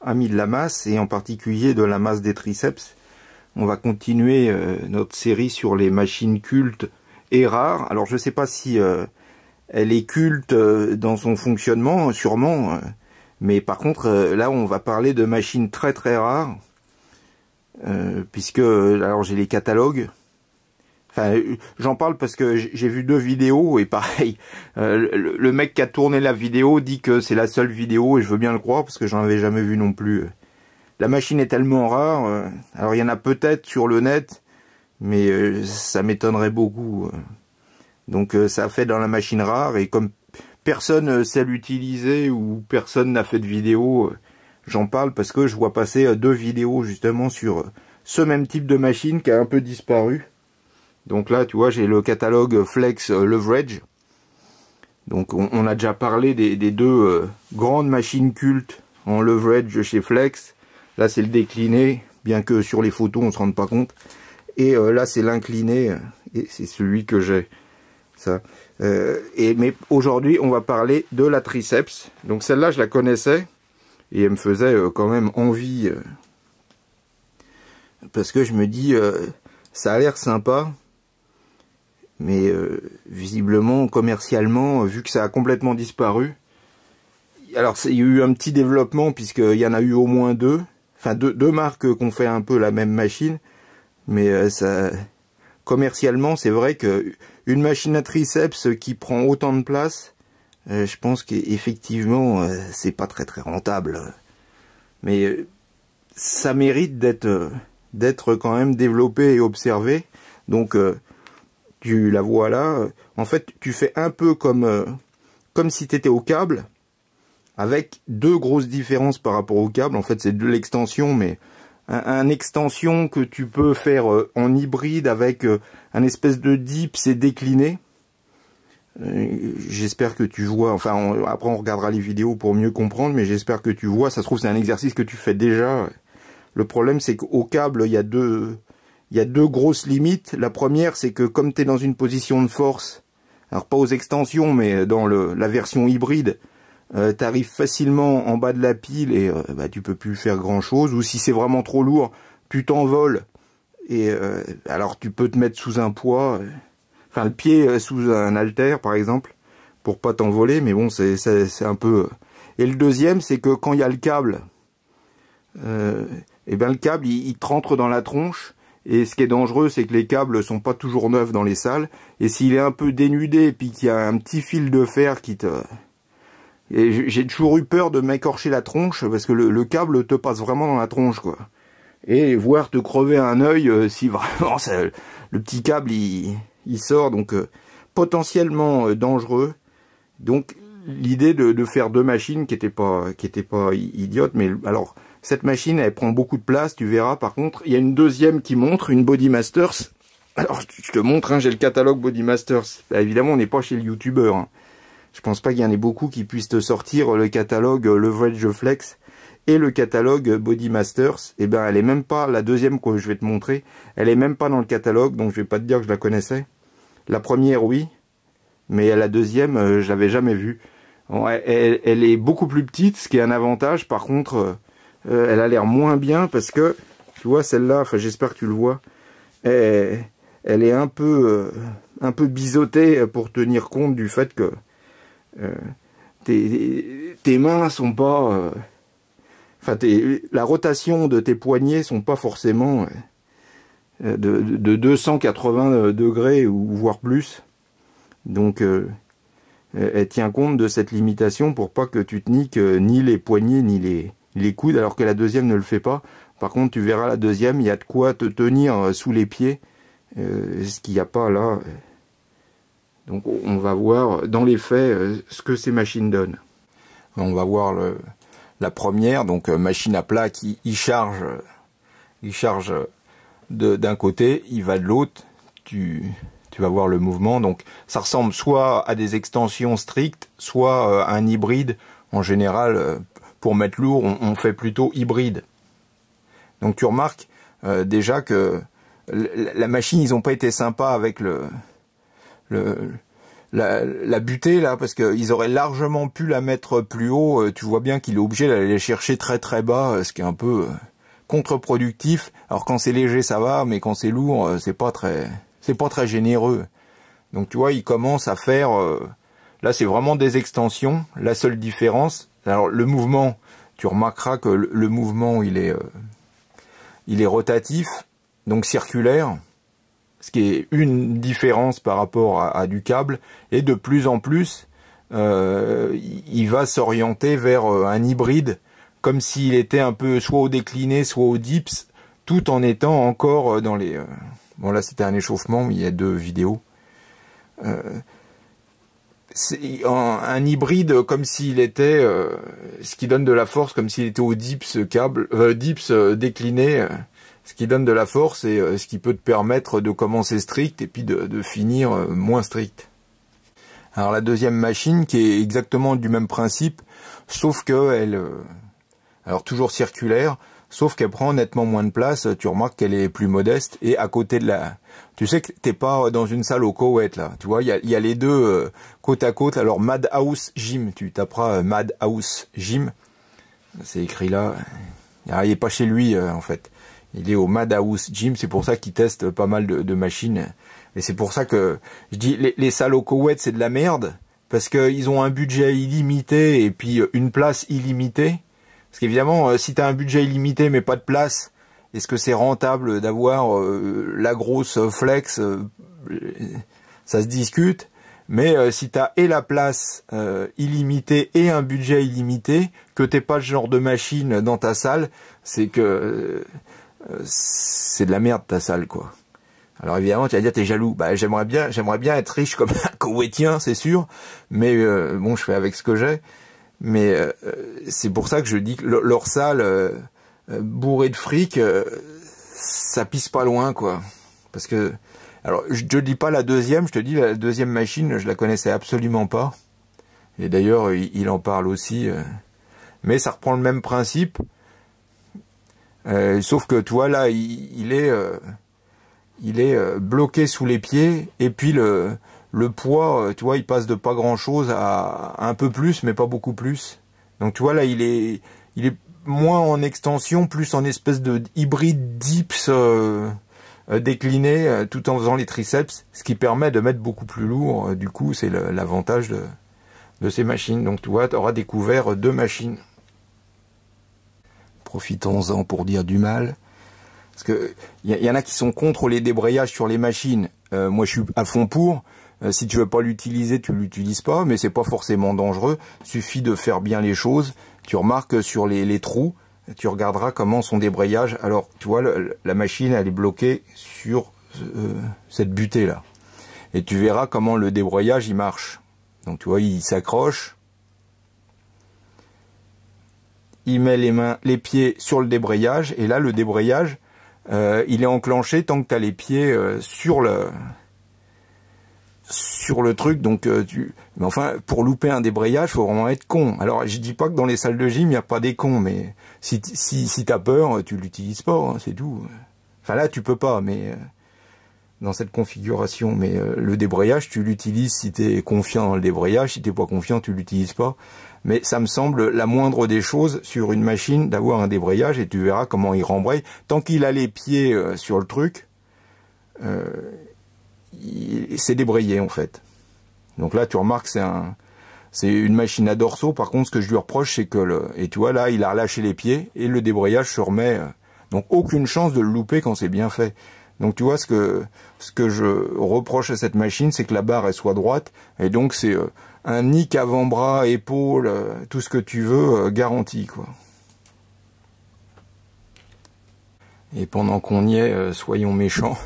Amis de la masse et en particulier de la masse des triceps. On va continuer euh, notre série sur les machines cultes et rares. Alors je ne sais pas si euh, elle est culte euh, dans son fonctionnement, sûrement, mais par contre là on va parler de machines très très rares, puisque alors j'ai les catalogues, euh, j'en parle parce que j'ai vu deux vidéos et pareil, euh, le, mec qui a tourné la vidéo dit que c'est la seule vidéo et je veux bien le croire parce que j'en avais jamais vu non plus. La machine est tellement rare, euh, alors il y en a peut-être sur le net, mais ça m'étonnerait beaucoup. Donc ça fait dans la machine rare et comme personne sait l'utiliser ou personne n'a fait de vidéo, j'en parle parce que je vois passer deux vidéos justement sur ce même type de machine qui a un peu disparu. Donc là, tu vois, j'ai le catalogue Flex euh, Leverage. Donc on, a déjà parlé des, deux euh, grandes machines cultes en leverage chez Flex. Là, c'est le décliné, bien que sur les photos, on ne se rende pas compte. Et euh, là, c'est l'incliné, et c'est celui que j'ai. Ça. et, mais aujourd'hui, on va parler de la triceps. Donc celle-là, je la connaissais, et elle me faisait quand même envie. parce que je me dis, ça a l'air sympa, mais euh, visiblement, commercialement, euh, vu que ça a complètement disparu, alors il y a eu un petit développement puisqu'il y en a eu au moins deux, enfin deux, deux marques qu'on fait un peu la même machine, mais euh, ça commercialement c'est vrai que une machine à triceps qui prend autant de place, je pense qu'effectivement c'est pas très très rentable, mais ça mérite d'être d'être quand même développé et observé, donc tu la vois là, en fait tu fais un peu comme, euh, comme si tu étais au câble, avec deux grosses différences par rapport au câble, en fait c'est de l'extension, mais un, extension que tu peux faire euh, en hybride avec euh, un espèce de dip, c'est décliné. J'espère que tu vois, enfin après on regardera les vidéos pour mieux comprendre, mais j'espère que tu vois, ça se trouve c'est un exercice que tu fais déjà. Le problème c'est qu'au câble il y a deux, il y a deux grosses limites. La première, c'est que comme tu es dans une position de force, alors pas aux extensions, mais dans le, la version hybride, euh, tu arrives facilement en bas de la pile et euh, bah, tu peux plus faire grand-chose. Ou si c'est vraiment trop lourd, tu t'envoles. Et euh, alors tu peux te mettre sous un poids, enfin le pied sous un halter, par exemple, pour pas t'envoler, mais bon, c'est un peu... Et le deuxième, c'est que quand il y a le câble, et eh bien le câble, il, il te rentre dans la tronche, et ce qui est dangereux, c'est que les câbles sont pas toujours neufs dans les salles. Et s'il est un peu dénudé puis qu'il y a un petit fil de fer qui te... Et j'ai toujours eu peur de m'écorcher la tronche parce que le, câble te passe vraiment dans la tronche, quoi. Et voir te crever un œil euh, si vraiment le petit câble il, sort, donc euh, potentiellement euh, dangereux. Donc l'idée de, faire deux machines qui n'étaient pas qui pas mais alors cette machine, elle prend beaucoup de place, tu verras. Par contre, il y a une deuxième qui montre, une Body Masters. Alors, je te montre, hein, j'ai le catalogue Body Masters. Bah, évidemment, on n'est pas chez le YouTuber. Je hein. Je pense pas qu'il y en ait beaucoup qui puissent te sortir le catalogue euh, Leverage Flex et le catalogue Body Masters. Et eh ben, elle n'est même pas, la deuxième que je vais te montrer, elle n'est même pas dans le catalogue, donc je vais pas te dire que je la connaissais. La première, oui, mais la deuxième, je euh, je l'avais jamais vue. elle, est beaucoup plus petite, ce qui est un avantage. Par contre, euh, euh, elle a l'air moins bien parce que, tu vois, celle-là, enfin j'espère que tu le vois, elle, est un peu, euh, un peu biseautée pour tenir compte du fait que euh, tes, mains mains sont pas... Enfin, la rotation de tes poignets sont pas forcément de, 280 degrés ou voire plus. Donc elle tient compte de cette limitation pour pas que tu te niques ni les poignets ni les les coudes, alors que la deuxième ne le fait pas. Par contre, tu verras la deuxième, il y a de quoi te tenir euh, sous les pieds, euh, ce qu'il n'y a pas là. Donc on va voir dans les faits euh, ce que ces machines donnent. On va voir le, la première, donc machine à plat qui charge, il charge d'un côté, il va de l'autre. Tu, tu vas voir le mouvement. Donc ça ressemble soit à des extensions strictes, soit à un hybride. En général, pour mettre lourd, on, fait plutôt hybride. Donc tu remarques euh, déjà que la machine, ils ont pas été sympas avec le, le la, butée là, parce qu'ils auraient largement pu la mettre plus haut. Euh, tu vois bien qu'il est obligé d'aller chercher très très bas, euh, ce qui est un peu contre-productif. Alors quand c'est léger, ça va, mais quand c'est lourd, c'est pas très, c'est pas très généreux. Donc tu vois, il commence à faire. là, c'est vraiment des extensions. La seule différence, alors le mouvement, tu remarqueras que le mouvement il est, euh, il est rotatif, donc circulaire, ce qui est une différence par rapport à, du câble, et de plus en plus euh, il va s'orienter vers euh, un hybride, comme s'il était un peu soit au décliné, soit au dips, tout en étant encore dans les... bon là c'était un échauffement, il y a deux vidéos c'est un, hybride comme s'il était, euh, ce qui donne de la force, comme s'il était au dips câble, euh, dips euh, décliné, ce qui donne de la force et ce qui peut te permettre de commencer strict et puis de, de finir moins strict. Alors la deuxième machine qui est exactement du même principe, sauf que elle, alors toujours circulaire, Sauf qu'elle prend nettement moins de place, tu remarques qu'elle est plus modeste et à côté de la... Tu sais que t'es pas dans une salle au Koweït là, tu vois, il y a, les deux euh, côte à côte. Alors Madhouse Gym, tu taperas euh, Madhouse Gym, c'est écrit là. Ah, il est pas chez lui euh, en fait. Il est au Madhouse Gym, c'est pour ça qu'il teste pas mal de, de machines. Et c'est pour ça que je dis les, les salles au Koweït c'est de la merde parce qu'ils ont un budget illimité et puis une place illimitée. Parce qu'évidemment, euh, si t'as un budget illimité mais pas de place, est-ce que c'est rentable d'avoir euh, la grosse flex euh, Ça se discute. Mais si t'as et la place illimitée et un budget illimité, que t'es pas ce genre de machine dans ta salle, c'est que c'est de la merde ta salle quoi. Alors évidemment, tu vas dire t'es jaloux. Bah j'aimerais bien, j'aimerais bien être riche comme un Koweïtien, c'est sûr. Mais bon, je fais avec ce que j'ai. Mais euh, euh, c'est pour ça que je dis que l'orsale euh, euh, bourrée de fric, ça pisse pas loin, quoi. Parce que... Alors, je ne dis pas la deuxième, je te dis la deuxième machine, je la connaissais absolument pas. Et d'ailleurs, il, en parle aussi. mais ça reprend le même principe. sauf que, toi, là, il, il est... il est bloqué sous les pieds, et puis le, le poids, euh, tu vois, il passe de pas grand chose à un peu plus, mais pas beaucoup plus. Donc tu vois là, il est, il est moins en extension, plus en espèce de hybride dips euh, euh, décliné, tout en faisant les triceps, ce qui permet de mettre beaucoup plus lourd. Du coup, c'est l'avantage de, ces machines. Donc tu vois, tu auras découvert deux machines. Profitons-en pour dire du mal. Parce que il y, en a qui sont contre les débrayages sur les machines. moi, je suis à fond pour. Euh, si tu veux pas l'utiliser, tu l'utilises pas, mais c'est pas forcément dangereux. Suffit de faire bien les choses. Tu remarques sur les, les trous, tu regarderas comment son débrayage... Alors, tu vois, la machine, elle est bloquée sur euh, cette butée là, et tu verras comment le débrayage il marche. Donc, tu vois, il s'accroche. Il met les mains, les pieds sur le débrayage, et là, le débrayage, euh, il est enclenché tant que tu as les pieds sur le sur le truc, donc euh, tu. Mais enfin, pour louper un débrayage, faut vraiment être con. Alors, je dis pas que dans les salles de gym, il n'y a pas des cons, mais si si, si t'as peur, tu l'utilises pas, hein, c'est tout. Enfin là, tu peux pas, mais euh, dans cette configuration, mais euh, le débrayage, tu l'utilises si t'es confiant dans le débrayage. Si t'es pas confiant, tu l'utilises pas. Mais ça me semble la moindre des choses sur une machine d'avoir un débrayage et tu verras comment il rembraye. Tant qu'il a les pieds sur le truc c'est débrayé en fait. Donc là, tu remarques, c'est c'est une machine à dorsaux. Par contre, ce que je lui reproche, c'est que le, et tu vois là, il a relâché les pieds et le débrayage se remet. Euh, donc aucune chance de le louper quand c'est bien fait. Donc tu vois ce que ce que je reproche à cette machine, c'est que la barre elle soit droite et donc c'est euh, un nick avant-bras, épaule, euh, tout ce que tu veux garanti quoi. Et pendant qu'on y est, soyons méchants.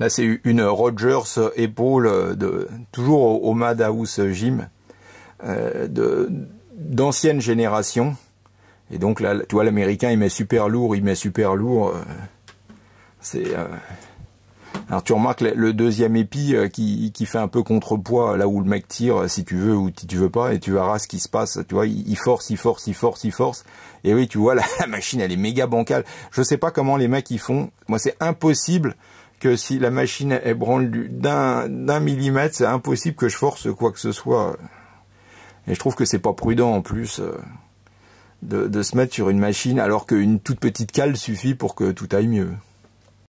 Là, c'est une Rogers épaule euh, de toujours au, Madhouse Gym euh, d'ancienne génération. Et donc là, tu vois, l'américain, il met super lourd, il met super lourd. Euh, c'est alors tu remarques le deuxième épi qui, qui, fait un peu contrepoids là où le mec tire si tu veux ou si tu veux pas et tu verras ce qui se passe. Tu vois, il force, il force, il force, il force. Et oui, tu vois, la, machine, elle est méga bancale. Je sais pas comment les mecs ils font. Moi, c'est impossible que si la machine est branle d'un millimètre, c'est impossible que je force quoi que ce soit. Et je trouve que c'est pas prudent en plus euh, de se mettre sur une machine alors qu'une toute petite cale suffit pour que tout aille mieux.